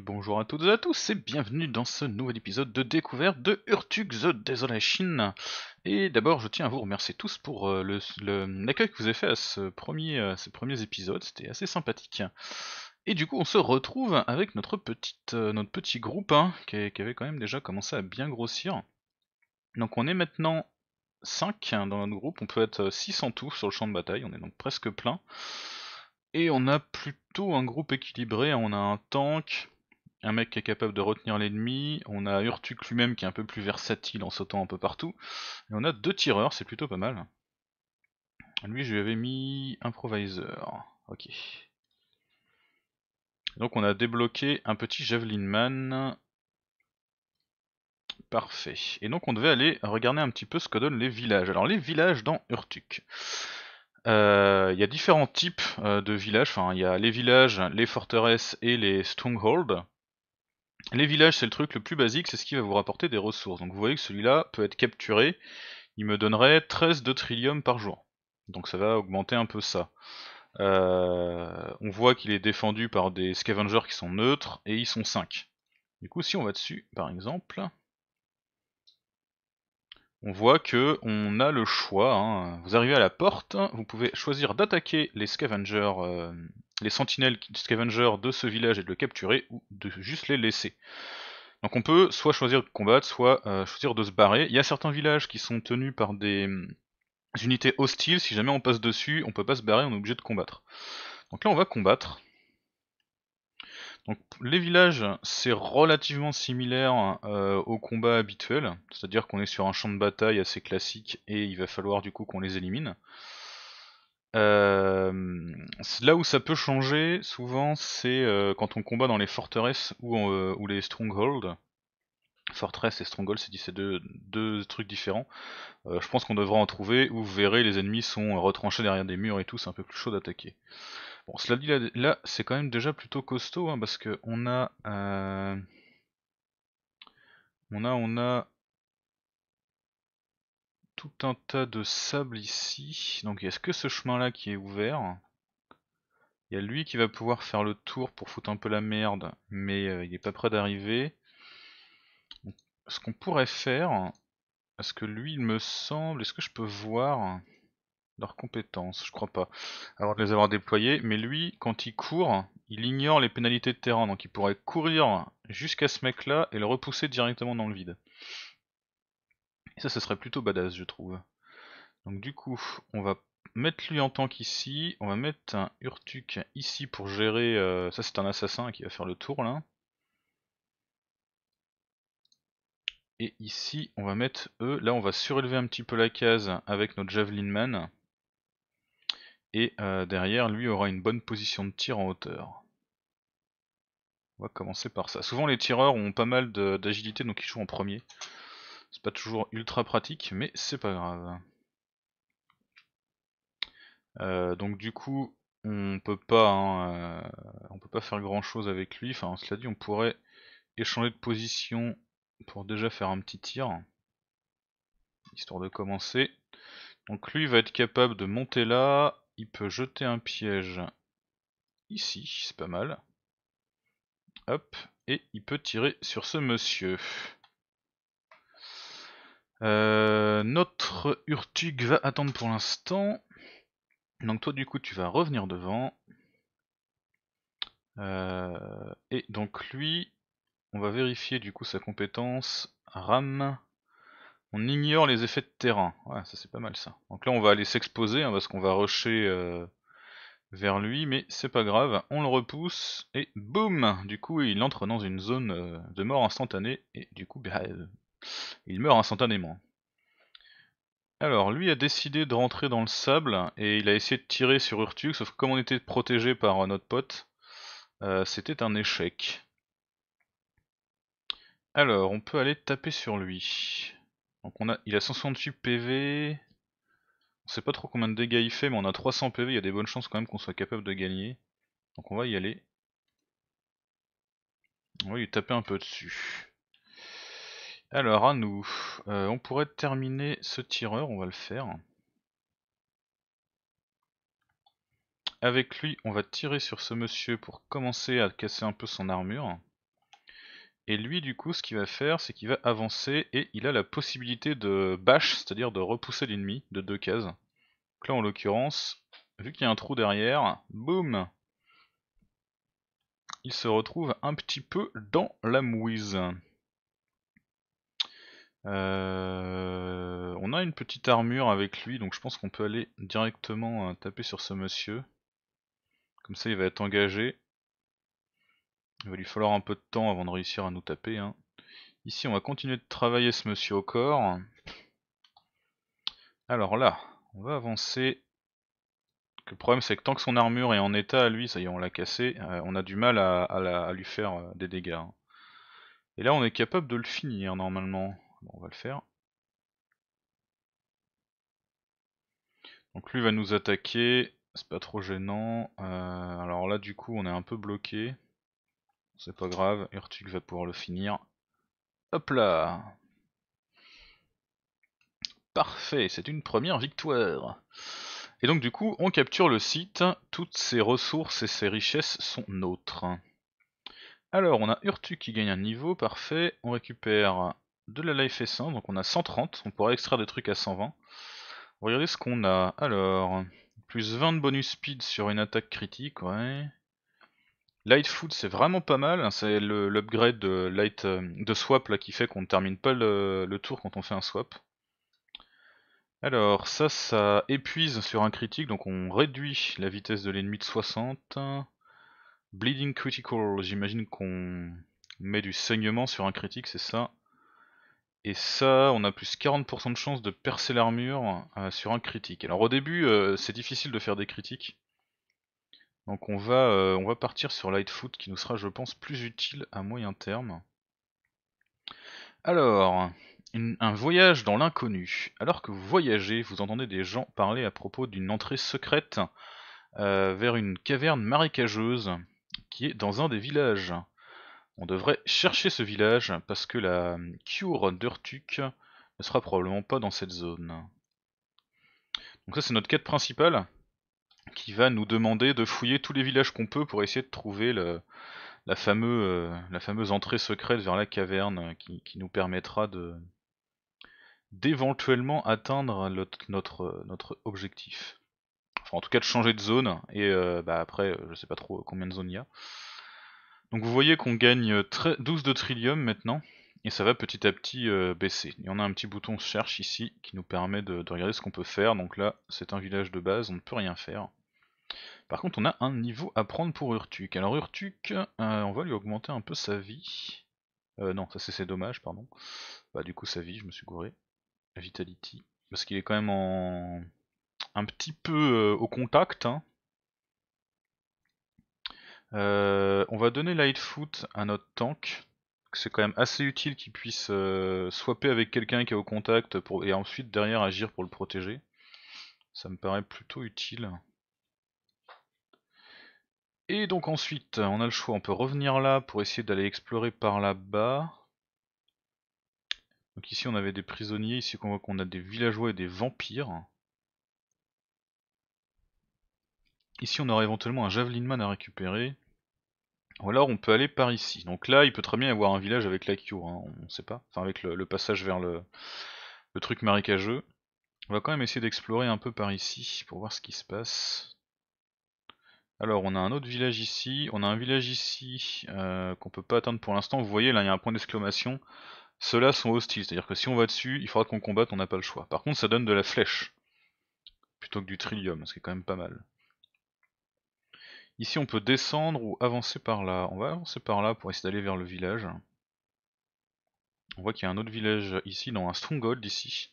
bonjour à toutes et à tous et bienvenue dans ce nouvel épisode de découverte de Urtug the Desolation. Et d'abord je tiens à vous remercier tous pour euh, l'accueil que vous avez fait à ce premier, euh, ces premiers épisodes, c'était assez sympathique. Et du coup on se retrouve avec notre, petite, euh, notre petit groupe hein, qui, avait quand même déjà commencé à bien grossir. Donc on est maintenant 5 dans notre groupe, on peut être 6 en tout sur le champ de bataille, on est donc presque plein. Et on a plutôt un groupe équilibré, on a un tank, un mec qui est capable de retenir l'ennemi, on a Urtuk lui-même qui est un peu plus versatile en sautant un peu partout, et on a deux tireurs, c'est plutôt pas mal. Lui, je lui avais mis Improviser. Ok. Donc on a débloqué un petit Javelin Man. Parfait. Et donc on devait aller regarder un petit peu ce que donnent les villages. Alors les villages dans Urtuk. Euh, il y a différents types euh, de villages, enfin il y a les villages, les forteresses et les strongholds. Les villages, c'est le truc le plus basique, c'est ce qui va vous rapporter des ressources. Donc vous voyez que celui-là peut être capturé, il me donnerait 13 de trillium par jour. Donc ça va augmenter un peu ça. Euh, on voit qu'il est défendu par des scavengers qui sont neutres, et ils sont 5. Du coup, si on va dessus, par exemple, on voit que on a le choix. Hein. Vous arrivez à la porte, vous pouvez choisir d'attaquer les scavengers euh, les sentinelles scavengers de ce village et de le capturer, ou de juste les laisser. Donc on peut soit choisir de combattre, soit euh, choisir de se barrer. Il y a certains villages qui sont tenus par des mm, unités hostiles, si jamais on passe dessus, on peut pas se barrer, on est obligé de combattre. Donc là on va combattre. Donc les villages c'est relativement similaire euh, au combat habituel, c'est-à-dire qu'on est sur un champ de bataille assez classique et il va falloir du coup qu'on les élimine. Euh, là où ça peut changer, souvent, c'est euh, quand on combat dans les forteresses ou, euh, les strongholds. Fortress et stronghold, c'est deux, deux, trucs différents. je pense qu'on devra en trouver où vous verrez les ennemis sont retranchés derrière des murs et tout, c'est un peu plus chaud d'attaquer. Bon, cela dit, là, c'est quand même déjà plutôt costaud hein, parce qu'on a, on a, on a tout un tas de sable ici. Donc est-ce que ce chemin-là qui est ouvert Il y a lui qui va pouvoir faire le tour pour foutre un peu la merde, mais euh, il n'est pas prêt d'arriver. Ce qu'on pourrait faire, parce que lui il me semble, est-ce que je peux voir leurs compétences Je crois pas, avant de les avoir déployées, mais lui quand il court, il ignore les pénalités de terrain, donc il pourrait courir jusqu'à ce mec là et le repousser directement dans le vide. Et ça, ce serait plutôt badass, je trouve. Donc du coup, on va mettre lui en tant ici, on va mettre un Urtuk ici pour gérer... Euh, ça c'est un assassin qui va faire le tour là. Et ici, on va mettre eux Là, on va surélever un petit peu la case avec notre Javelin Man. Et euh, derrière, lui aura une bonne position de tir en hauteur. On va commencer par ça. Souvent, les tireurs ont pas mal d'agilité, donc ils jouent en premier. C'est pas toujours ultra pratique, mais c'est pas grave. Euh, donc du coup, on peut pas, hein, euh, on peut pas faire grand chose avec lui. Enfin, cela dit, on pourrait échanger de position pour déjà faire un petit tir, histoire de commencer. Donc lui va être capable de monter là. Il peut jeter un piège ici, c'est pas mal. Hop, et il peut tirer sur ce monsieur. Euh, notre Urtug va attendre pour l'instant. Donc toi du coup tu vas revenir devant. Euh, et donc lui, on va vérifier du coup sa compétence. RAM. On ignore les effets de terrain. Ouais, ça c'est pas mal ça. Donc là on va aller s'exposer hein, parce qu'on va rusher euh, vers lui, mais c'est pas grave. On le repousse et boum Du coup il entre dans une zone de mort instantanée et du coup bah, il meurt instantanément. Alors, lui a décidé de rentrer dans le sable et il a essayé de tirer sur Urtug, sauf que comme on était protégé par euh, notre pote, euh, c'était un échec. Alors, on peut aller taper sur lui. Donc on a, il a 168 PV. On ne sait pas trop combien de dégâts il fait, mais on a 300 PV, il y a des bonnes chances quand même qu'on soit capable de gagner. Donc on va y aller. On va lui taper un peu dessus. Alors à nous, euh, on pourrait terminer ce tireur, on va le faire. Avec lui, on va tirer sur ce monsieur pour commencer à casser un peu son armure. Et lui, du coup, ce qu'il va faire, c'est qu'il va avancer et il a la possibilité de bash, c'est-à-dire de repousser l'ennemi de deux cases. Donc là, en l'occurrence, vu qu'il y a un trou derrière, boum Il se retrouve un petit peu dans la mouise. Euh, on a une petite armure avec lui, donc je pense qu'on peut aller directement euh, taper sur ce monsieur. Comme ça, il va être engagé. Il va lui falloir un peu de temps avant de réussir à nous taper. Hein. Ici, on va continuer de travailler ce monsieur au corps. Alors là, on va avancer. Le problème, c'est que tant que son armure est en état, lui, ça y est, on l'a cassé, euh, on a du mal à, lui faire des dégâts. Hein. Et là, on est capable de le finir, normalement on va le faire. Donc lui va nous attaquer, c'est pas trop gênant. Euh, alors là du coup on est un peu bloqué. C'est pas grave, Urtug va pouvoir le finir. Hop là Parfait, c'est une première victoire Et donc du coup on capture le site, toutes ses ressources et ses richesses sont nôtres. Alors on a Urtuk qui gagne un niveau, parfait, on récupère de la life S1, donc on a 130, on pourrait extraire des trucs à 120. Regardez ce qu'on a, alors, plus 20 de bonus speed sur une attaque critique, ouais. Light Food c'est vraiment pas mal, hein, c'est l'upgrade de light euh, de swap là qui fait qu'on ne termine pas le, le, tour quand on fait un swap. Alors ça ça épuise sur un critique donc on réduit la vitesse de l'ennemi de 60. Bleeding critical, j'imagine qu'on met du saignement sur un critique, c'est ça. Et ça, on a plus 40% de chance de percer l'armure euh, sur un critique. Alors au début, euh, c'est difficile de faire des critiques. Donc on va, euh, on va partir sur Lightfoot qui nous sera, je pense, plus utile à moyen terme. Alors, un voyage dans l'inconnu. Alors que vous voyagez, vous entendez des gens parler à propos d'une entrée secrète vers une caverne marécageuse qui est dans un des villages. On devrait chercher ce village parce que la hum, cure d'Urtuk ne sera probablement pas dans cette zone. Donc ça c'est notre quête principale qui va nous demander de fouiller tous les villages qu'on peut pour essayer de trouver euh, la, fameuse entrée secrète vers la caverne euh, qui, nous permettra d'éventuellement atteindre euh, notre, objectif. Enfin en tout cas de changer de zone et bah, après je sais pas trop combien de zones il y a. Donc vous voyez qu'on gagne 12 euh, de trillium maintenant, et ça va petit à petit euh, baisser. Et on a un petit bouton cherche ici qui nous permet de, regarder ce qu'on peut faire. Donc là, c'est un village de base, on ne peut rien faire. Par contre, on a un niveau à prendre pour Urtuk. Alors Urtuk, euh, on va lui augmenter un peu sa vie. Euh, non, ça c'est dommage, pardon. Bah du coup sa vie, je me suis gouré. Vitality. Parce qu'il est quand même en... un petit peu au contact, hein, euh, on va donner Lightfoot à notre tank. C'est quand même assez utile qu'il puisse euh, swapper avec quelqu'un qui est au contact pour, et ensuite derrière agir pour le protéger. Ça me paraît plutôt utile. Et donc ensuite, on a le choix, on peut revenir là pour essayer d'aller explorer par là-bas. Donc ici on avait des prisonniers, ici on voit qu'on a des villageois et des vampires. Ici on aurait éventuellement un javelinman à récupérer. Ou alors on peut aller par ici. Donc là, il peut très bien y avoir un village avec la cure, hein, on sait pas. Enfin, avec le, passage vers le, truc marécageux. On va quand même essayer d'explorer un peu par ici pour voir ce qui se passe. Alors, on a un autre village ici. On a un village ici euh, qu'on peut pas atteindre pour l'instant. Vous voyez, là, il y a un point d'exclamation. Ceux-là sont hostiles, c'est-à-dire que si on va dessus, il faudra qu'on combatte, on n'a pas le choix. Par contre, ça donne de la flèche plutôt que du trillium, ce qui est quand même pas mal. Ici on peut descendre ou avancer par là. On va avancer par là pour essayer d'aller vers le village. On voit qu'il y a un autre village ici, dans un stronghold ici.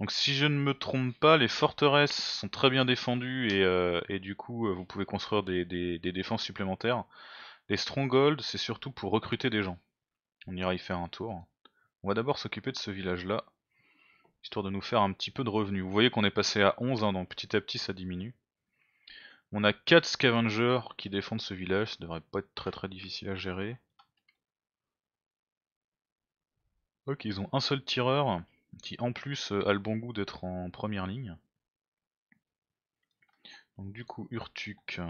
Donc si je ne me trompe pas, les forteresses sont très bien défendues et, euh, du coup euh, vous pouvez construire des, défenses supplémentaires. Les strongholds c'est surtout pour recruter des gens. On ira y faire un tour. On va d'abord s'occuper de ce village là, histoire de nous faire un petit peu de revenus. Vous voyez qu'on est passé à 11, hein, donc petit à petit ça diminue. On a 4 scavengers qui défendent ce village, ça devrait pas être très très difficile à gérer. Ok, ils ont un seul tireur qui en plus euh, a le bon goût d'être en première ligne. Donc du coup, Urtuk...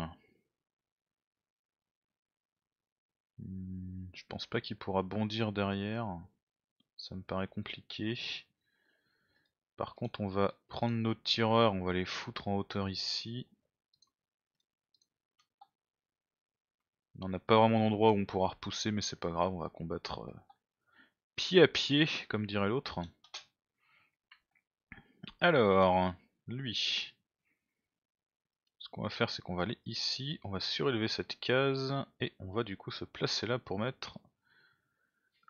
Hmm, je pense pas qu'il pourra bondir derrière. Ça me paraît compliqué. Par contre, on va prendre nos tireurs, on va les foutre en hauteur ici. On n'a pas vraiment d'endroit où on pourra repousser, mais c'est pas grave, on va combattre euh, pied à pied, comme dirait l'autre. Alors, lui. Ce qu'on va faire, c'est qu'on va aller ici, on va surélever cette case, et on va du coup se placer là pour mettre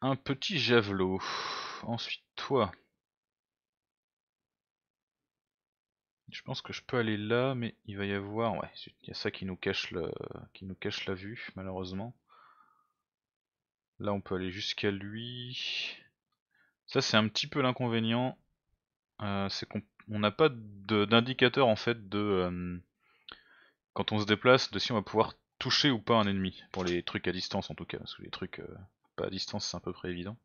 un petit javelot. Ensuite, toi, Je pense que je peux aller là, mais il va y avoir... Ouais, il y a ça qui nous cache, qui nous cache la vue, malheureusement. Là, on peut aller jusqu'à lui. Ça, c'est un petit peu l'inconvénient. Euh, c'est qu'on n'a pas d'indicateur, en fait, de... Euh, quand on se déplace, de si on va pouvoir toucher ou pas un ennemi. Pour les trucs à distance, en tout cas. Parce que les trucs euh, pas à distance, c'est à peu près évident.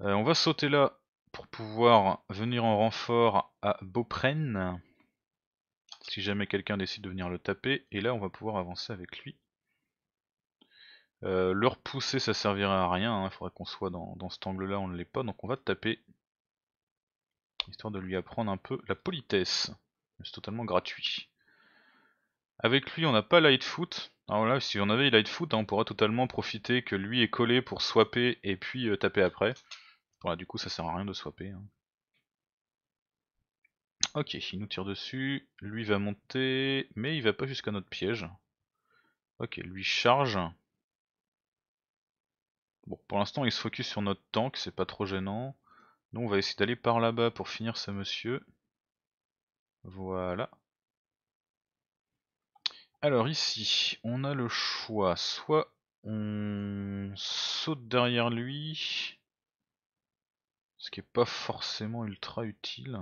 on va sauter là pour pouvoir venir en renfort à Beauprenne si jamais quelqu'un décide de venir le taper et là on va pouvoir avancer avec lui euh, le repousser ça servirait à rien, hein, il faudrait qu'on soit dans, cet angle là, on ne l'est pas, donc on va taper histoire de lui apprendre un peu la politesse c'est totalement gratuit avec lui on n'a pas Lightfoot alors là si on avait Lightfoot hein, on pourra totalement profiter que lui est collé pour swapper et puis euh, taper après voilà, bah, du coup, ça sert à rien de swapper. Hein. Ok, il nous tire dessus. Lui va monter, mais il va pas jusqu'à notre piège. Ok, lui charge. Bon, pour l'instant, il se focus sur notre tank, c'est pas trop gênant. Nous, on va essayer d'aller par là-bas pour finir ce monsieur. Voilà. Alors ici, on a le choix. Soit on saute derrière lui, ce qui est pas forcément ultra utile.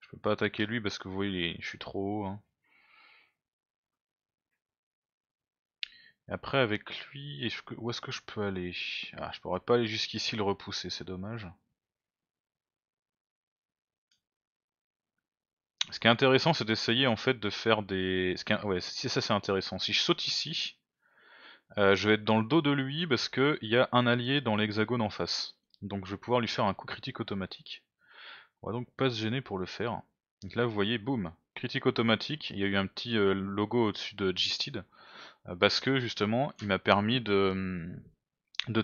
Je peux pas attaquer lui parce que vous voyez, je suis trop haut. Hein. Après avec lui, où est-ce que je peux aller Ah, je pourrais pas aller jusqu'ici le repousser, c'est dommage. Ce qui est intéressant, c'est d'essayer en fait de faire des... Ouais, ça c'est intéressant. Si je saute ici, euh, je vais être dans le dos de lui parce qu'il y a un allié dans l'hexagone en face. Donc je vais pouvoir lui faire un coup critique automatique. On va donc pas se gêner pour le faire. Donc là vous voyez, boum, critique automatique, il y a eu un petit euh, logo au-dessus de Gisted, euh, parce que justement il m'a permis de,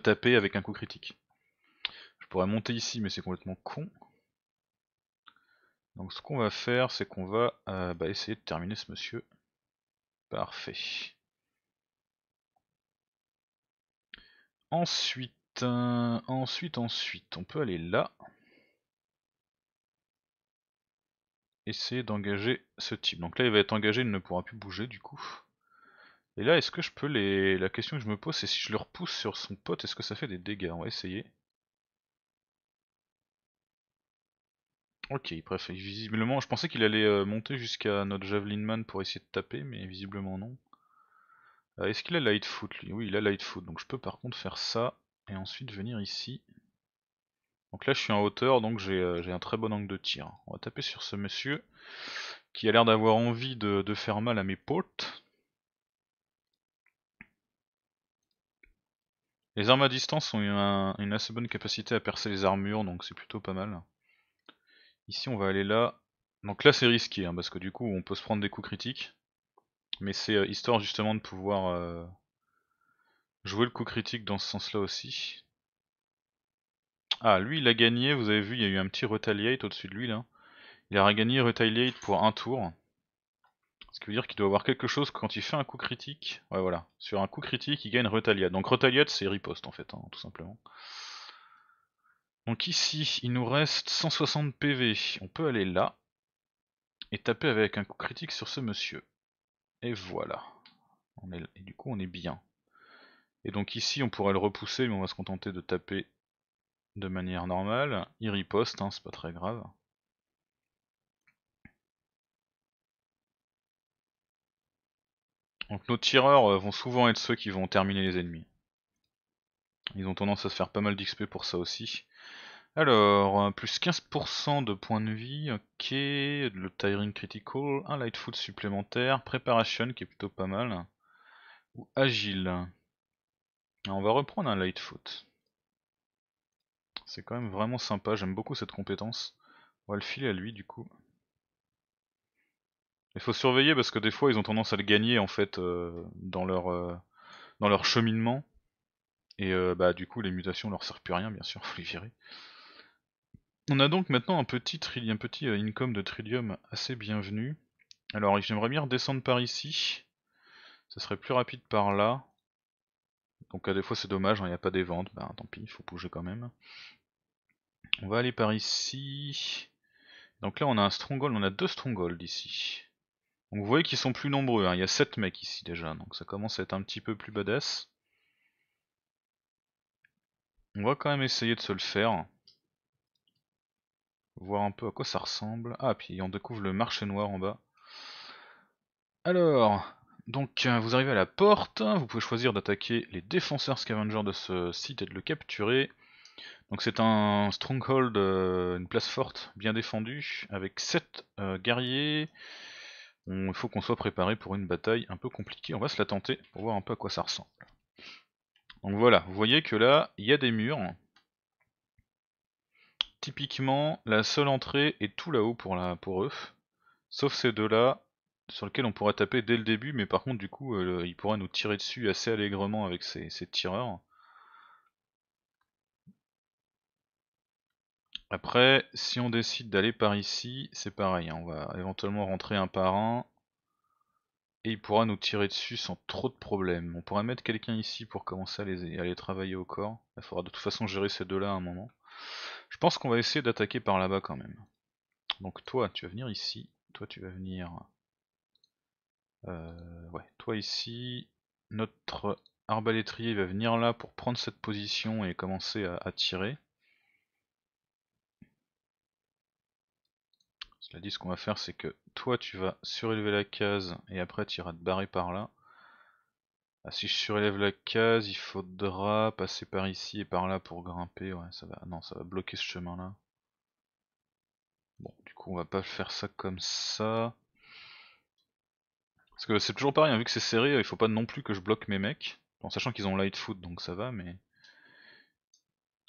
taper avec un coup critique. Je pourrais monter ici mais c'est complètement con. Donc ce qu'on va faire c'est qu'on va bah, essayer de terminer ce monsieur. Parfait. Ensuite, euh, ensuite, ensuite, on peut aller là. Essayer d'engager ce type. Donc là, il va être engagé, il ne pourra plus bouger du coup. Et là, est-ce que je peux les... La question que je me pose, c'est si je le repousse sur son pote, est-ce que ça fait des dégâts On va essayer. Ok, bref, visiblement, je pensais qu'il allait euh, monter jusqu'à notre Javelin Man pour essayer de taper, mais visiblement non. Euh, est-ce qu'il a light foot lui Oui, il a light foot, donc je peux par contre faire ça et ensuite venir ici. Donc là je suis en hauteur, donc j'ai euh, un très bon angle de tir. On va taper sur ce monsieur qui a l'air d'avoir envie de, faire mal à mes potes. Les armes à distance ont une, assez bonne capacité à percer les armures, donc c'est plutôt pas mal. Ici on va aller là. Donc là c'est risqué, hein, parce que du coup on peut se prendre des coups critiques. Mais c'est euh, histoire justement de pouvoir euh, jouer le coup critique dans ce sens-là aussi. Ah, lui il a gagné, vous avez vu, il y a eu un petit retaliate au-dessus de lui là. Il a regagné retaliate pour un tour. Ce qui veut dire qu'il doit avoir quelque chose quand il fait un coup critique. Ouais, voilà. Sur un coup critique, il gagne retaliate. Donc retaliate, c'est riposte en fait, hein, tout simplement. Donc ici, il nous reste 160 PV. On peut aller là et taper avec un coup critique sur ce monsieur. Et voilà. et du coup, on est bien. Et donc ici, on pourrait le repousser, mais on va se contenter de taper de manière normale. Il riposte, hein, c'est pas très grave. Donc nos tireurs euh, vont souvent être ceux qui vont terminer les ennemis. Ils ont tendance à se faire pas mal d'XP pour ça aussi. Alors, euh, plus 15% de points de vie, ok, le Tiring Critical, un lightfoot supplémentaire, Preparation qui est plutôt pas mal, ou Agile. on va reprendre un lightfoot. C'est quand même vraiment sympa, j'aime beaucoup cette compétence. On va le filer à lui du coup. Il faut surveiller parce que des fois ils ont tendance à le gagner en fait euh, dans, leur, euh, dans leur cheminement. Et bah du coup les mutations leur servent plus rien bien sûr, faut les virer. On a donc maintenant un petit, un petit euh, income de Trillium assez bienvenu. Alors j'aimerais bien redescendre par ici. Ça serait plus rapide par là. Donc à des fois c'est dommage, hein, il n'y a pas des ventes. Bah tant pis, il faut bouger quand même. On va aller par ici. Donc là on a un stronghold, on a deux strongholds ici. Donc vous voyez qu'ils sont plus nombreux, hein. il y a 7 mecs ici déjà, donc ça commence à être un petit peu plus badass. On va quand même essayer de se le faire voir un peu à quoi ça ressemble. Ah, puis on découvre le marché noir en bas. Alors, donc euh, vous arrivez à la porte, vous pouvez choisir d'attaquer les défenseurs scavengers de ce site et de le capturer. Donc c'est un stronghold, euh, une place forte, bien défendue, avec 7 euh, guerriers. Il faut qu'on soit préparé pour une bataille un peu compliquée, on va se la tenter pour voir un peu à quoi ça ressemble. Donc voilà, vous voyez que là, il y a des murs, Typiquement, la seule entrée est tout là-haut pour, eux, sauf ces deux-là, sur lesquels on pourra taper dès le début, mais par contre, du coup, euh, il pourra nous tirer dessus assez allègrement avec ses, tireurs. Après, si on décide d'aller par ici, c'est pareil, hein, on va éventuellement rentrer un par un, et il pourra nous tirer dessus sans trop de problèmes. On pourrait mettre quelqu'un ici pour commencer à les travailler au corps, il faudra de toute façon gérer ces deux-là à un moment. Je pense qu'on va essayer d'attaquer par là-bas quand même. Donc toi, tu vas venir ici. Toi, tu vas venir... Euh, ouais, toi ici. Notre arbalétrier va venir là pour prendre cette position et commencer à, à tirer. Cela dit, ce qu'on va faire, c'est que toi, tu vas surélever la case et après, tu iras te barrer par là. Ah, si je surélève la case, il faudra passer par ici et par là pour grimper. Ouais, ça va. Non, ça va bloquer ce chemin-là. Bon, du coup, on va pas faire ça comme ça. Parce que c'est toujours pareil, hein, vu que c'est serré, euh, il faut pas non plus que je bloque mes mecs. En sachant qu'ils ont light donc ça va, mais...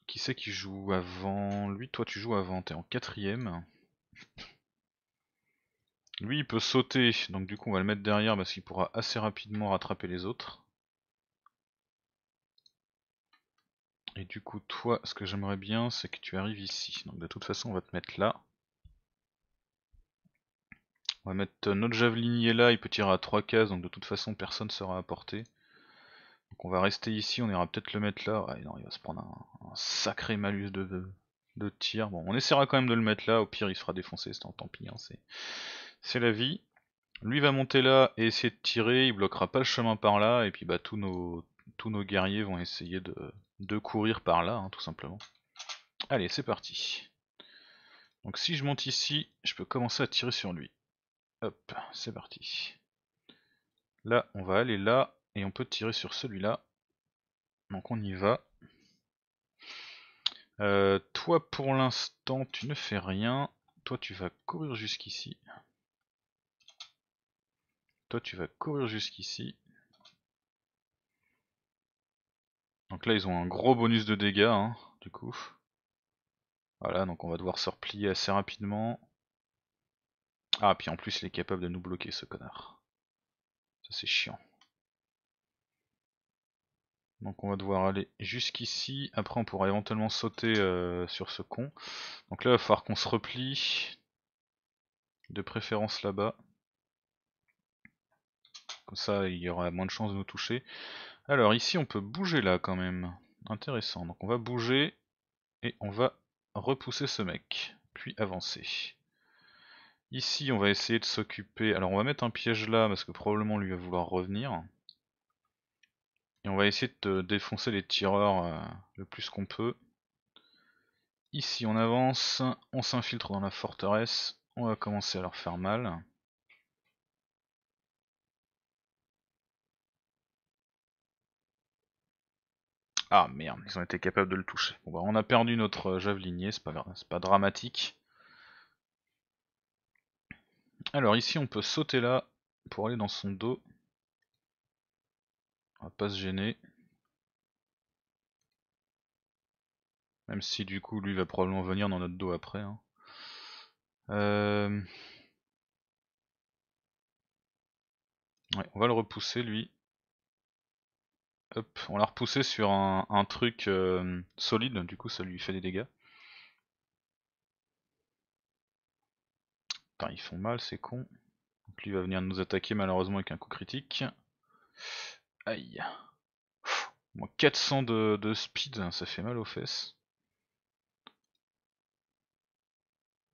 Qui c'est qui joue avant Lui, toi, tu joues avant, t'es en quatrième. Lui, il peut sauter, donc du coup, on va le mettre derrière parce qu'il pourra assez rapidement rattraper les autres. Et du coup, toi, ce que j'aimerais bien, c'est que tu arrives ici. Donc de toute façon, on va te mettre là. On va mettre euh, notre javelinier là, il peut tirer à 3 cases, donc de toute façon, personne ne sera à portée. Donc on va rester ici, on ira peut-être le mettre là. Ah non, il va se prendre un, sacré malus de, de, tir. Bon, on essaiera quand même de le mettre là, au pire il sera défoncé. C'est en tant pis, hein, c'est la vie. Lui va monter là et essayer de tirer, il bloquera pas le chemin par là, et puis bah tous nos, tous nos guerriers vont essayer de, courir par là, hein, tout simplement. Allez, c'est parti. Donc si je monte ici, je peux commencer à tirer sur lui. Hop, c'est parti. Là, on va aller là, et on peut tirer sur celui-là. Donc on y va. Euh, toi, pour l'instant, tu ne fais rien. Toi, tu vas courir jusqu'ici. Toi, tu vas courir jusqu'ici. Donc là ils ont un gros bonus de dégâts hein, du coup. Voilà donc on va devoir se replier assez rapidement. Ah puis en plus il est capable de nous bloquer ce connard. Ça c'est chiant. Donc on va devoir aller jusqu'ici, après on pourra éventuellement sauter euh, sur ce con. Donc là il va falloir qu'on se replie, de préférence là-bas. Comme ça il y aura moins de chances de nous toucher. Alors ici on peut bouger là quand même. Intéressant. Donc on va bouger et on va repousser ce mec. Puis avancer. Ici on va essayer de s'occuper. Alors on va mettre un piège là parce que probablement lui va vouloir revenir. Et on va essayer de défoncer les tireurs euh, le plus qu'on peut. Ici on avance, on s'infiltre dans la forteresse, on va commencer à leur faire mal. Ah merde, ils ont été capables de le toucher. Bon bah on a perdu notre euh, javelinier, c'est pas c'est pas dramatique. Alors ici on peut sauter là pour aller dans son dos. On va pas se gêner. Même si du coup lui va probablement venir dans notre dos après. Hein. Euh. on va le repousser lui. Hop, on l'a repoussé sur un, truc euh, solide, du coup ça lui fait des dégâts. ils font mal, c'est con. Donc lui va venir nous attaquer malheureusement avec un coup critique. Aïe. 400 de, de speed, ça fait mal aux fesses.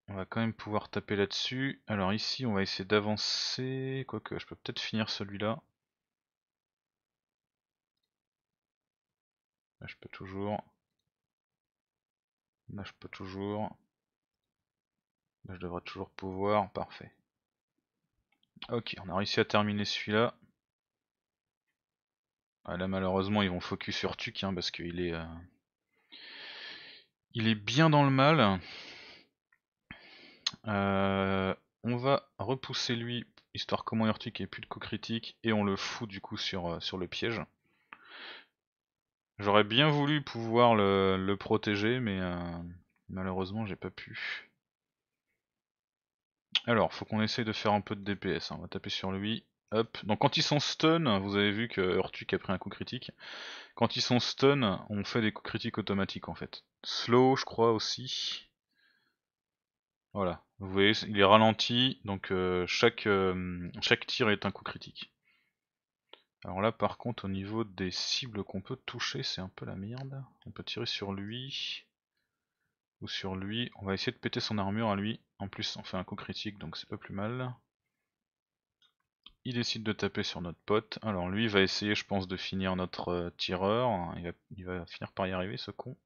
On va quand même pouvoir taper là-dessus. Alors ici, on va essayer d'avancer. Quoique, je peux peut-être finir celui-là. Là, je peux toujours. Là, je peux toujours. Là, je devrais toujours pouvoir. Parfait. Ok, on a réussi à terminer celui-là. Ah, là, malheureusement, ils vont focus sur Tuc, hein, parce qu'il est... Euh, il est bien dans le mal. Euh, on va repousser lui, histoire comment Urtuk ait plus de coups critiques, et on le fout du coup sur, euh, sur le piège. J'aurais bien voulu pouvoir le, protéger, mais euh, malheureusement j'ai pas pu. Alors, faut qu'on essaye de faire un peu de DPS, hein. on va taper sur lui. Hop. Donc quand ils sont stun, vous avez vu que Urtuk a pris un coup critique. Quand ils sont stun, on fait des coups critiques automatiques en fait. Slow, je crois aussi. Voilà. Vous voyez, il est ralenti, donc euh, chaque, euh, chaque tir est un coup critique. Alors là par contre au niveau des cibles qu'on peut toucher c'est un peu la merde. On peut tirer sur lui ou sur lui. On va essayer de péter son armure à lui. En plus on fait un coup critique donc c'est pas plus mal. Il décide de taper sur notre pote. Alors lui va essayer je pense de finir notre euh, tireur. Il va, il va finir par y arriver ce con.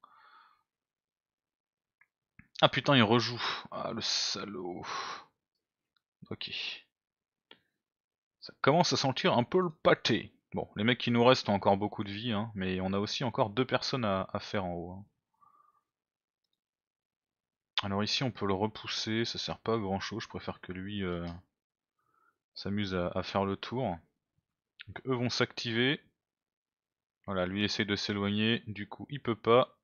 Ah putain il rejoue. Ah le salaud. Ok commence à sentir un peu le pâté. Bon, les mecs qui nous restent ont encore beaucoup de vie, hein, mais on a aussi encore deux personnes à, faire en haut. Hein. Alors ici on peut le repousser, ça sert pas à grand chose, je préfère que lui euh, s'amuse à, faire le tour. Donc eux vont s'activer. Voilà, lui essaie de s'éloigner, du coup il peut pas.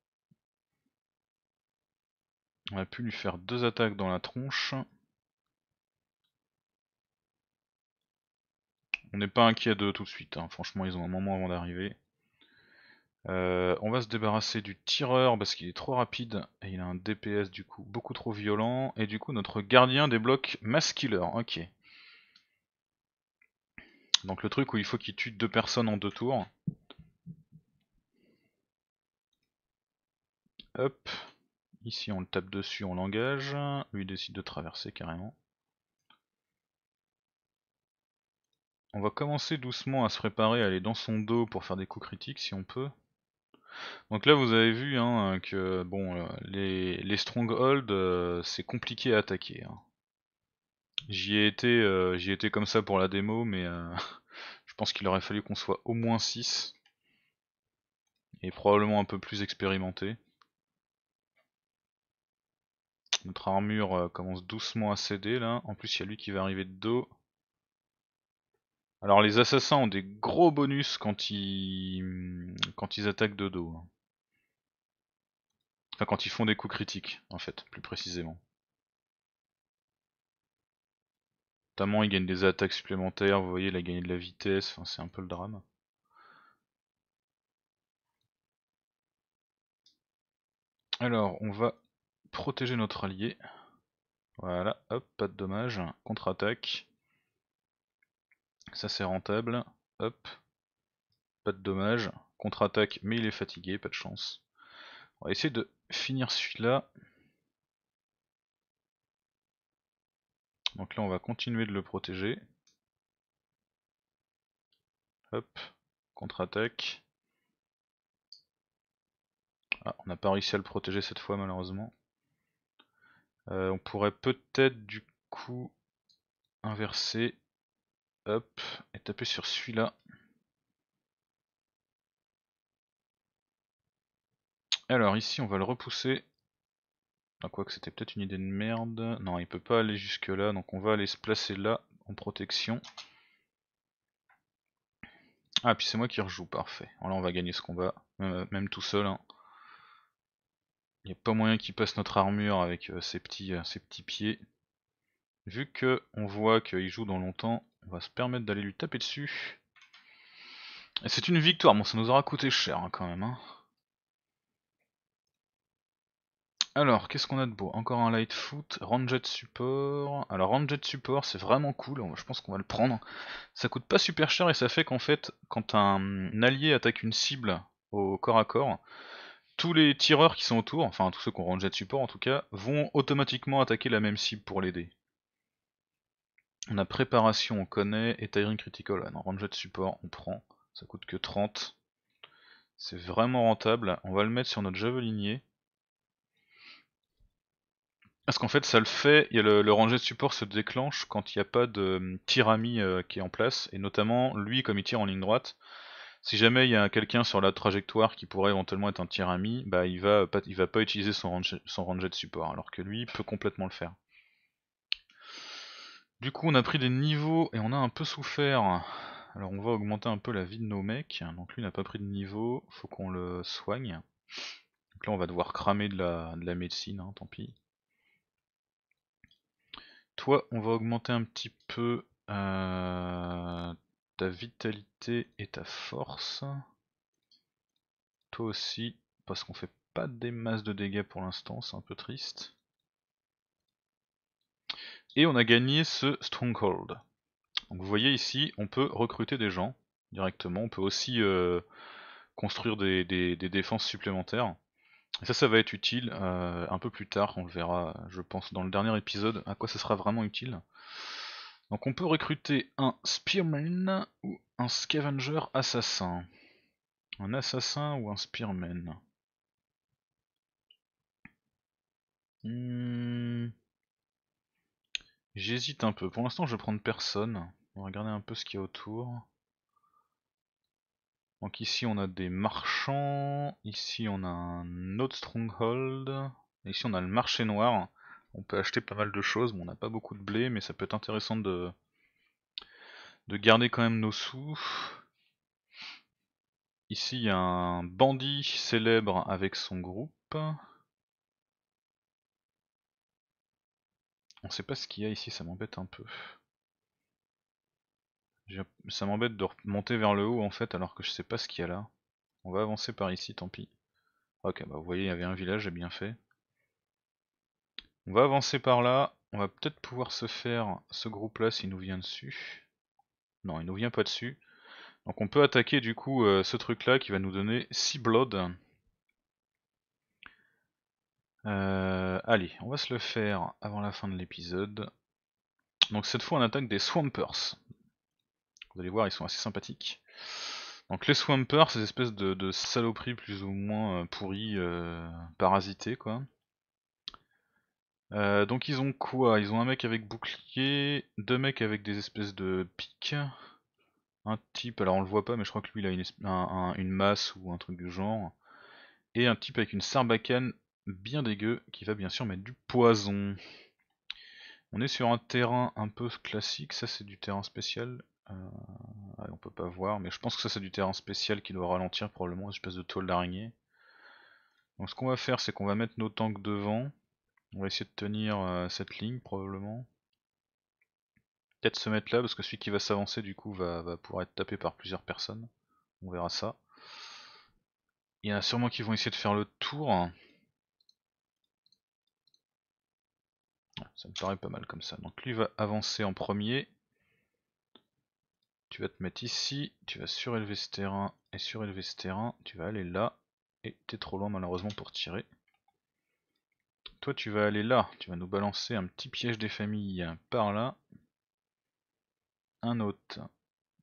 On a pu lui faire deux attaques dans la tronche. On n'est pas inquiet d'eux tout de suite, hein. franchement ils ont un moment avant d'arriver. Euh, on va se débarrasser du tireur parce qu'il est trop rapide et il a un DPS du coup beaucoup trop violent. Et du coup notre gardien débloque Mass ok. Donc le truc où il faut qu'il tue deux personnes en deux tours. Hop, ici on le tape dessus, on l'engage, lui décide de traverser carrément. On va commencer doucement à se préparer à aller dans son dos pour faire des coups critiques si on peut. Donc là vous avez vu hein, que bon euh, les, strongholds euh, c'est compliqué à attaquer. Hein. J'y ai été euh, étais comme ça pour la démo mais je pense qu'il aurait fallu qu'on soit au moins 6 et probablement un peu plus expérimenté. Notre armure commence doucement à céder là, en plus il y a lui qui va arriver de dos. Alors les assassins ont des gros bonus quand ils quand ils attaquent de dos. Hein. Enfin quand ils font des coups critiques, en fait, plus précisément. Notamment ils gagnent des attaques supplémentaires, vous voyez, il a gagné de la vitesse, c'est un peu le drame. Alors, on va protéger notre allié. Voilà, hop, pas de dommage, contre-attaque. Ça c'est rentable. Hop. Pas de dommage. Contre-attaque, mais il est fatigué, pas de chance. On va essayer de finir celui-là. Donc là on va continuer de le protéger. Hop, contre-attaque. Ah, on n'a pas réussi à le protéger cette fois malheureusement. Euh, on pourrait peut-être du coup inverser hop, et taper sur celui-là. Alors ici on va le repousser. Quoique ah, quoi que c'était peut-être une idée de merde. Non, il peut pas aller jusque là, donc on va aller se placer là en protection. Ah, puis c'est moi qui rejoue, parfait. Alors là on va gagner ce combat, même, euh, tout seul. Hein. Il n'y a pas moyen qu'il passe notre armure avec euh, ses, petits, euh, petits pieds. Vu que on voit qu'il joue dans longtemps, on va se permettre d'aller lui taper dessus. Et c'est une victoire, bon ça nous aura coûté cher hein, quand même. Hein. Alors, qu'est-ce qu'on a de beau Encore un light foot, de support. Alors de support c'est vraiment cool, je pense qu'on va le prendre. Ça coûte pas super cher et ça fait qu'en fait, quand un allié attaque une cible au corps à corps, tous les tireurs qui sont autour, enfin tous ceux qui ont Ranget support en tout cas, vont automatiquement attaquer la même cible pour l'aider. On a préparation, on connaît, et Tiring Critical. un ah non, ranger de support, on prend. Ça coûte que 30. C'est vraiment rentable. On va le mettre sur notre javelinier. Parce qu'en fait, ça le fait, le, de support se déclenche quand il n'y a pas de hum, tir euh, qui est en place, et notamment lui, comme il tire en ligne droite, si jamais il y a quelqu'un sur la trajectoire qui pourrait éventuellement être un tir bah il va euh, pas, va pas utiliser son rangé, son de support, alors que lui peut complètement le faire. Du coup on a pris des niveaux et on a un peu souffert. Alors on va augmenter un peu la vie de nos mecs. Donc lui n'a pas pris de niveau, faut qu'on le soigne. Donc là on va devoir cramer de la, médecine, hein, tant pis. Toi on va augmenter un petit peu euh, ta vitalité et ta force. Toi aussi, parce qu'on fait pas des masses de dégâts pour l'instant, c'est un peu triste. Et on a gagné ce Stronghold. Donc vous voyez ici, on peut recruter des gens directement. On peut aussi euh, construire des, défenses supplémentaires. Et ça, ça va être utile euh, un peu plus tard, on le verra, je pense, dans le dernier épisode, à quoi ça sera vraiment utile. Donc on peut recruter un Spearman ou un Scavenger Assassin. Un Assassin ou un Spearman. Hmm. J'hésite un peu. Pour l'instant, je vais prendre personne. On va regarder un peu ce qu'il y a autour. Donc ici, on a des marchands. Ici, on a un autre stronghold. Ici, on a le marché noir. On peut acheter pas mal de choses. Bon, on n'a pas beaucoup de blé, mais ça peut être intéressant de, de garder quand même nos sous. Ici, il y a un bandit célèbre avec son groupe. On sait pas ce qu'il y a ici, ça m'embête un peu. Ça m'embête de monter vers le haut en fait alors que je sais pas ce qu'il y a là. On va avancer par ici, tant pis. Ok, bah vous voyez, il y avait un village, j'ai bien fait. On va avancer par là. On va peut-être pouvoir se faire ce groupe là s'il nous vient dessus. Non, il nous vient pas dessus. Donc on peut attaquer du coup euh, ce truc là qui va nous donner 6 bloods. Euh, allez, on va se le faire avant la fin de l'épisode. Donc cette fois on attaque des Swampers. Vous allez voir, ils sont assez sympathiques. Donc les Swampers, ces espèces de, saloperies plus ou moins euh, pourries, euh, parasitées quoi. Euh, donc ils ont quoi Ils ont un mec avec bouclier, deux mecs avec des espèces de piques, un type, alors on le voit pas mais je crois que lui il a une, une masse ou un truc du genre, et un type avec une sarbacane bien dégueu qui va bien sûr mettre du poison. On est sur un terrain un peu classique, ça c'est du terrain spécial. Euh, on peut pas voir, mais je pense que ça c'est du terrain spécial qui doit ralentir probablement, une espèce de toile d'araignée. Donc ce qu'on va faire c'est qu'on va mettre nos tanks devant. On va essayer de tenir euh, cette ligne probablement. Peut-être se mettre là parce que celui qui va s'avancer du coup va, va pouvoir être tapé par plusieurs personnes. On verra ça. Il y en a sûrement qui vont essayer de faire le tour. Ça me paraît pas mal comme ça. Donc lui va avancer en premier. Tu vas te mettre ici, tu vas surélever ce terrain et surélever ce terrain. Tu vas aller là et t'es trop loin malheureusement pour tirer. Toi tu vas aller là, tu vas nous balancer un petit piège des familles par là. Un autre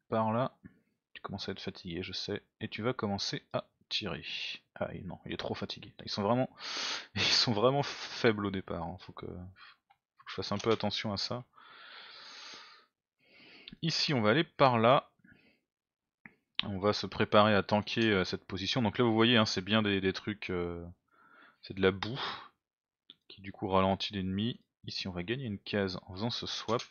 par là. Tu commences à être fatigué, je sais. Et tu vas commencer à tirer. Ah non, il est trop fatigué. Ils sont vraiment, ils sont vraiment faibles au départ. Hein. Faut que, je fasse un peu attention à ça. Ici, on va aller par là. On va se préparer à tanker euh, cette position. Donc là, vous voyez, hein, c'est bien des, trucs... Euh, c'est de la boue qui du coup ralentit l'ennemi. Ici, on va gagner une case en faisant ce swap.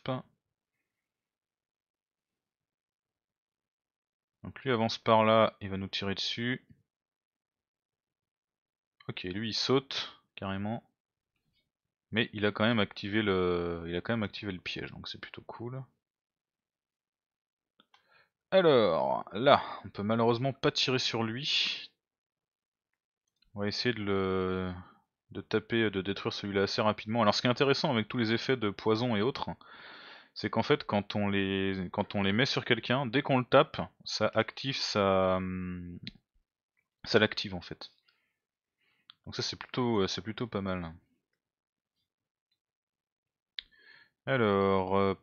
Donc lui avance par là, il va nous tirer dessus. Ok, lui il saute carrément. Mais il a quand même activé le, il a quand même activé le piège, donc c'est plutôt cool. Alors, là, on peut malheureusement pas tirer sur lui. On va essayer de le de taper, de détruire celui-là assez rapidement. Alors ce qui est intéressant avec tous les effets de poison et autres, c'est qu'en fait quand on les quand on les met sur quelqu'un, dès qu'on le tape, ça active ça ça l'active en fait. Donc ça c'est plutôt c'est plutôt pas mal. Alors, euh,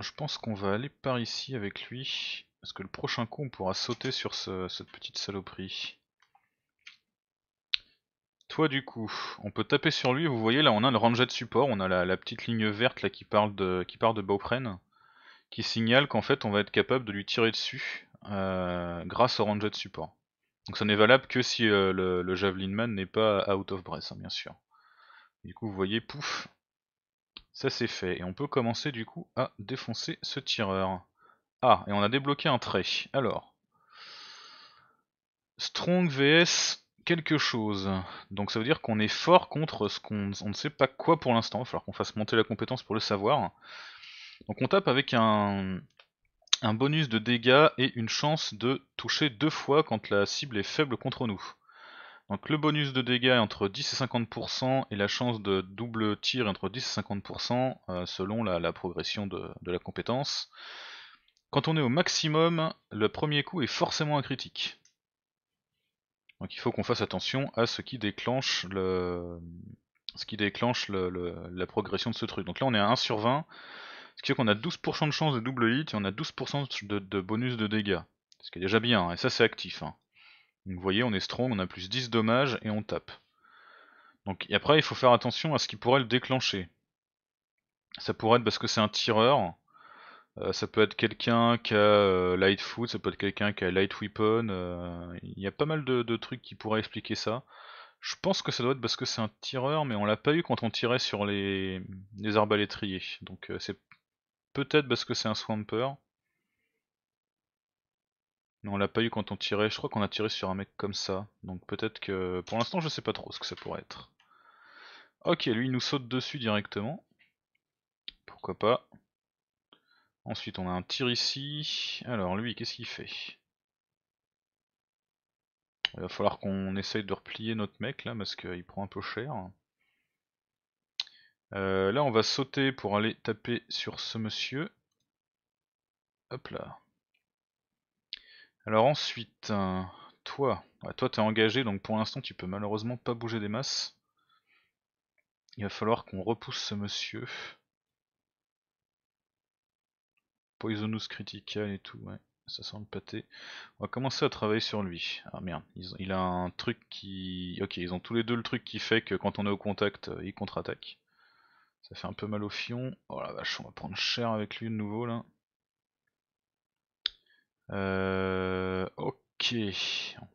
je pense qu'on va aller par ici avec lui. Parce que le prochain coup, on pourra sauter sur cette petite saloperie. Toi du coup, on peut taper sur lui, vous voyez là on a le ranger de support, on a la, petite ligne verte là qui, parle de, qui part de Bowpren, qui signale qu'en fait on va être capable de lui tirer dessus euh, grâce au ranger de support. Donc ça n'est valable que si euh, le, Javelin Man n'est pas out of breath, hein, bien sûr. Du coup vous voyez, pouf, ça c'est fait, et on peut commencer du coup à défoncer ce tireur. Ah, et on a débloqué un trait. Alors, Strong VS quelque chose. Donc ça veut dire qu'on est fort contre ce qu'on ne sait pas quoi pour l'instant. Il va falloir qu'on fasse monter la compétence pour le savoir. Donc on tape avec un, un bonus de dégâts et une chance de toucher deux fois quand la cible est faible contre nous. Donc le bonus de dégâts est entre 10 et 50% et la chance de double tir est entre 10 et 50% euh, selon la, progression de, la compétence. Quand on est au maximum, le premier coup est forcément un critique. Donc il faut qu'on fasse attention à ce qui déclenche la progression de ce truc. Donc là on est à 1 sur 20, ce qui fait qu'on a 12% de chance de double hit et on a 12% de, bonus de dégâts. Ce qui est déjà bien, hein, et ça c'est actif. Hein. Donc vous voyez, on est strong, on a plus 10 dommages et on tape. Donc après, il faut faire attention à ce qui pourrait le déclencher. Ça pourrait être parce que c'est un tireur, euh, ça peut être quelqu'un qui a euh, light foot, ça peut être quelqu'un qui a light weapon. Euh, il y a pas mal de, trucs qui pourraient expliquer ça. Je pense que ça doit être parce que c'est un tireur, mais on l'a pas eu quand on tirait sur les, les arbalétriers. Donc c'est peut-être parce que c'est un swamper on l'a pas eu quand on tirait, je crois qu'on a tiré sur un mec comme ça. Donc peut-être que... Pour l'instant je sais pas trop ce que ça pourrait être. Ok, lui il nous saute dessus directement. Pourquoi pas. Ensuite on a un tir ici. Alors lui, qu'est-ce qu'il fait Il va falloir qu'on essaye de replier notre mec là, parce qu'il prend un peu cher. Euh, là on va sauter pour aller taper sur ce monsieur. Hop là. Alors ensuite, euh, toi, bah, toi t'es engagé, donc pour l'instant tu peux malheureusement pas bouger des masses. Il va falloir qu'on repousse ce monsieur. Poisonous critical et tout, ouais, ça sent le pâté. On va commencer à travailler sur lui. Ah merde, il a un truc qui... Ok, ils ont tous les deux le truc qui fait que quand on est au contact, ils euh, il contre-attaque. Ça fait un peu mal au fion. Oh la vache, on va prendre cher avec lui de nouveau là. Euh, ok.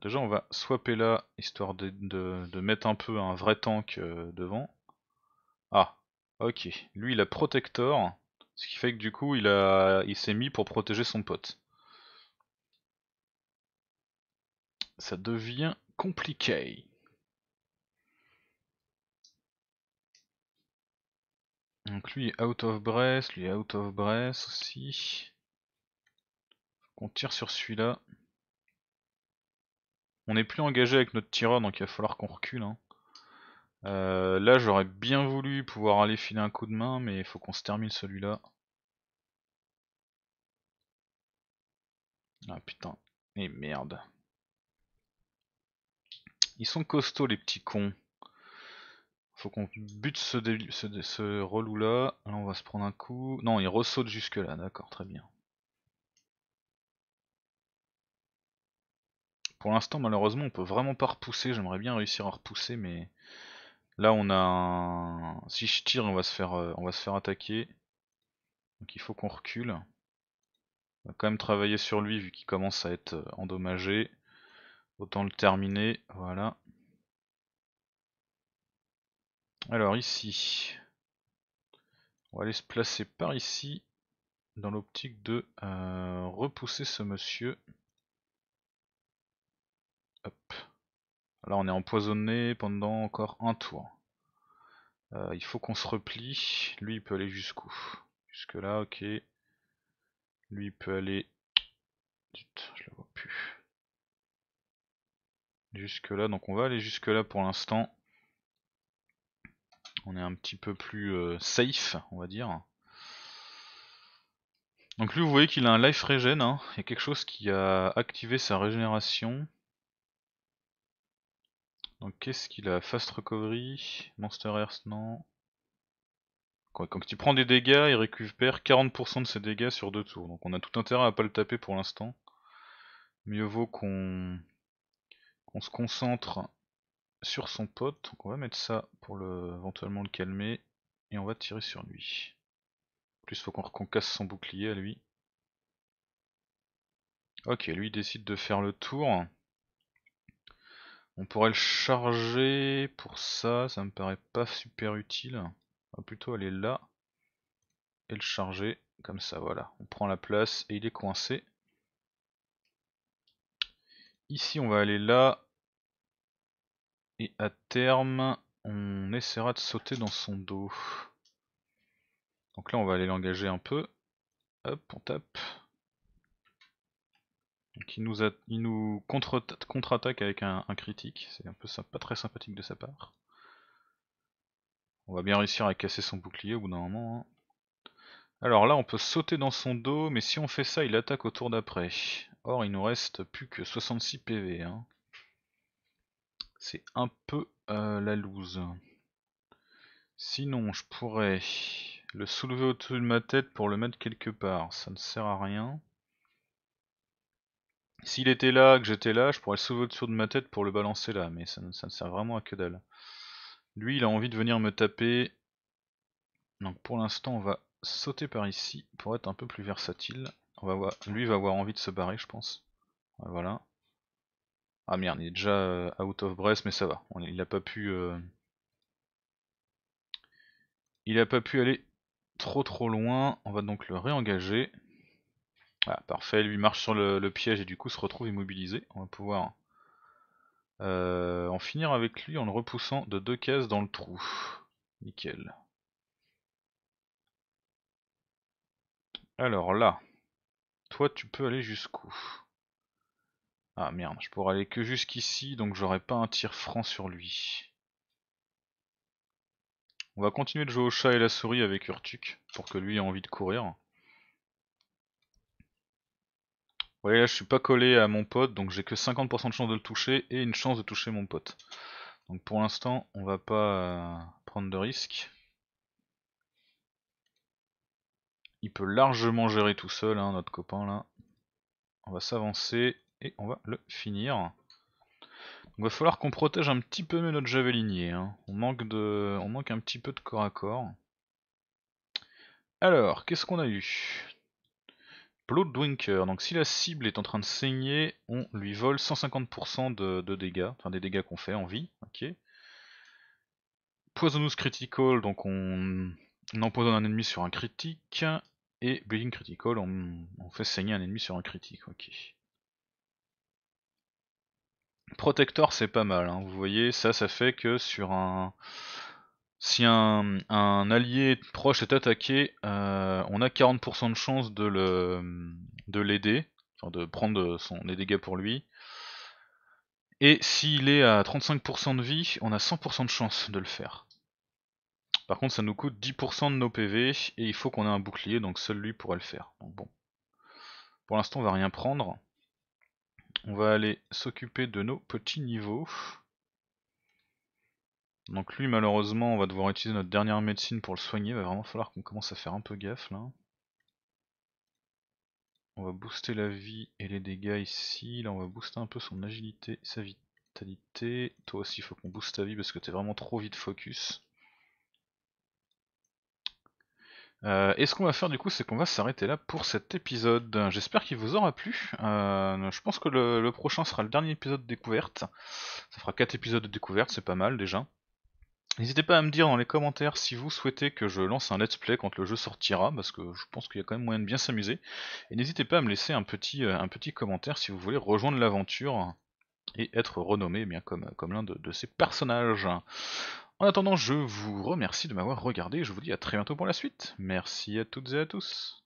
Déjà, on va swapper là, histoire de, mettre un peu un vrai tank euh, devant. Ah, ok. Lui, il a Protector, ce qui fait que du coup, il, a, il s'est mis pour protéger son pote. Ça devient compliqué. Donc lui, out of breath, lui, out of breath aussi qu'on tire sur celui-là. On n'est plus engagé avec notre tireur, donc il va falloir qu'on recule. Hein. Euh, là, j'aurais bien voulu pouvoir aller filer un coup de main, mais il faut qu'on se termine celui-là. Ah putain, et eh, merde. Ils sont costauds les petits cons. Faut qu'on bute ce, ce relou là. Là on va se prendre un coup. Non, il ressaute jusque là, d'accord, très bien. Pour l'instant, malheureusement, on peut vraiment pas repousser. J'aimerais bien réussir à repousser, mais là, on a. Si je tire, on va se faire, euh, on va se faire attaquer. Donc il faut qu'on recule. On va quand même travailler sur lui vu qu'il commence à être euh, endommagé. Autant le terminer, voilà. Alors ici, on va aller se placer par ici dans l'optique de euh, repousser ce monsieur. Là, on est empoisonné pendant encore un tour. Euh, il faut qu'on se replie. Lui, il peut aller jusqu'où Jusque là, ok. Lui, il peut aller... je le vois plus. Jusque là, donc on va aller jusque là pour l'instant. On est un petit peu plus euh, safe, on va dire. Donc lui, vous voyez qu'il a un life regen. Hein. Il y a quelque chose qui a activé sa régénération. Donc qu'est-ce qu'il a Fast Recovery, Monster Earth non. Quand, tu prends des dégâts, il récupère 40% de ses dégâts sur deux tours. Donc on a tout intérêt à pas le taper pour l'instant. Mieux vaut qu'on se concentre sur son pote. Donc on va mettre ça pour éventuellement le calmer. Et on va tirer sur lui. En plus faut qu'on casse son bouclier à lui. Ok, lui il décide de faire le tour. On pourrait le charger pour ça, ça me paraît pas super utile. On va plutôt aller là et le charger comme ça, voilà. On prend la place et il est coincé. Ici on va aller là et à terme on essaiera de sauter dans son dos. Donc là on va aller l'engager un peu. Hop, on tape. Donc il nous, contre-attaque avec un, critique, c'est un peu pas très sympathique de sa part. On va bien réussir à casser son bouclier au bout d'un moment. Hein. Alors là on peut sauter dans son dos, mais si on fait ça il attaque au tour d'après. Or il nous reste plus que 66 PV. Hein. C'est un peu la loose. Sinon je pourrais le soulever au-dessus de ma tête pour le mettre quelque part, ça ne sert à rien. S'il était là, que j'étais là, je pourrais le sauver au-dessus de ma tête pour le balancer là, mais ça, ne sert vraiment à que dalle. Lui, il a envie de venir me taper. Donc pour l'instant, on va sauter par ici pour être un peu plus versatile. Lui va avoir envie de se barrer, je pense. Voilà. Ah merde, il est déjà euh, out of breath, mais ça va. il n'a pas pu. Euh, il n'a pas pu aller trop trop loin. On va donc le réengager parfait, lui marche sur le, piège et du coup se retrouve immobilisé. On va pouvoir euh, en finir avec lui en le repoussant de deux cases dans le trou. Nickel. Alors là, toi tu peux aller jusqu'où Ah merde, je pourrais aller que jusqu'ici, donc j'aurai pas un tir franc sur lui. On va continuer de jouer au chat et la souris avec Urtuk, pour que lui ait envie de courir. voyez là je suis pas collé à mon pote donc j'ai que 50% de chance de le toucher et une chance de toucher mon pote. Donc pour l'instant on va pas euh, prendre de risque. Il peut largement gérer tout seul hein, notre copain là. On va s'avancer et on va le finir. Il va falloir qu'on protège un petit peu mieux notre javelinier. Hein. On, manque de... on manque un petit peu de corps à corps. Alors, qu'est-ce qu'on a eu Bloodwinker. Donc euh, si la cible est en train de saigner, on lui vole 150% de, dégâts, enfin des dégâts qu'on fait en vie. Ok. Poisonous Critical, donc on, empoisonne un ennemi sur un critique. Et Bleeding Critical, on, fait saigner un ennemi sur un critique. Ok. Protector c'est pas mal, hein, vous voyez, ça ça fait que sur un, si un, allié proche est attaqué, euh, on a 40% de chance de l'aider, de prendre son, les dégâts pour lui. Et s'il est à 35% de vie, on a 100% de chance de le faire. Par contre, ça nous coûte 10% de nos PV et il faut qu'on ait un bouclier, donc seul lui pourrait le faire. bon. Pour l'instant, on va rien prendre. On va aller s'occuper de nos petits niveaux. Donc lui malheureusement on va devoir utiliser notre dernière médecine pour le soigner, il va vraiment falloir qu'on commence à faire un peu gaffe là. On va booster la vie et les dégâts ici, là on va booster un peu son agilité, sa vitalité. Toi aussi il faut qu'on booste ta vie parce que t'es vraiment trop vite focus. Euh, et ce qu'on va faire du coup, c'est qu'on va s'arrêter là pour cet épisode. J'espère qu'il vous aura plu. Euh, je pense que le, le, prochain sera le dernier épisode de découverte. Ça fera 4 épisodes de découverte, c'est pas mal déjà. N'hésitez pas à me dire dans les commentaires si vous souhaitez que je lance un let's play quand le jeu sortira, parce que je pense qu'il y a quand même moyen de bien s'amuser. Et n'hésitez pas à me laisser un petit, euh, un petit commentaire si vous voulez rejoindre l'aventure et être renommé bien comme, comme l'un de, de ces personnages. En attendant, je vous remercie de m'avoir regardé et je vous dis à très bientôt pour la suite. Merci à toutes et à tous.